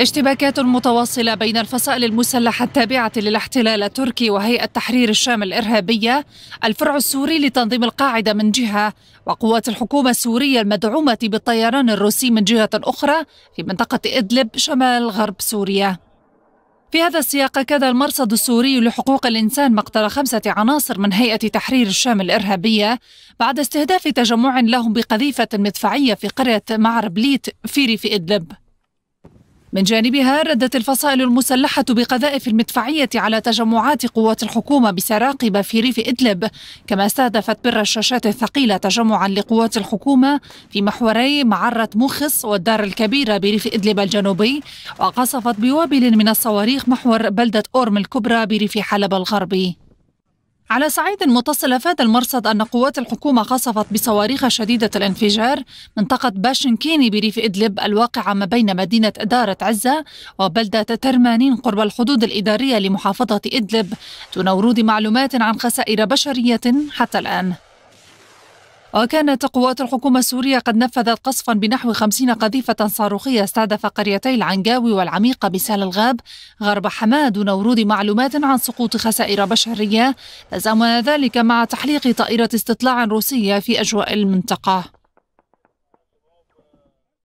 اشتباكات متواصلة بين الفصائل المسلحة التابعة للاحتلال التركي وهيئة تحرير الشام الإرهابية الفرع السوري لتنظيم القاعدة من جهة وقوات الحكومة السورية المدعومة بالطيران الروسي من جهة أخرى في منطقة إدلب شمال غرب سوريا في هذا السياق كذا المرصد السوري لحقوق الإنسان مقتل خمسة عناصر من هيئة تحرير الشام الإرهابية بعد استهداف تجمع لهم بقذيفة مدفعية في قرية معربليت في ريف إدلب من جانبها ردت الفصائل المسلحة بقذائف المدفعية على تجمعات قوات الحكومة بسراقب في ريف إدلب كما استهدفت بالرشاشات الثقيلة تجمعا لقوات الحكومة في محوري معرة مخص والدار الكبيرة بريف إدلب الجنوبي وقصفت بوابل من الصواريخ محور بلدة أورم الكبرى بريف حلب الغربي على صعيد متصل افاد المرصد ان قوات الحكومه قصفت بصواريخ شديده الانفجار منطقه باشنكيني بريف ادلب الواقعه ما بين مدينه اداره عزه وبلده ترمانين قرب الحدود الاداريه لمحافظه ادلب دون ورود معلومات عن خسائر بشريه حتى الان وكانت قوات الحكومة السورية قد نفذت قصفا بنحو خمسين قذيفة صاروخية استهدف قريتي العنجاوي والعميقة بسال الغاب غرب حماة دون ورود معلومات عن سقوط خسائر بشرية تزامن ذلك مع تحليق طائرة استطلاع روسية في أجواء المنطقة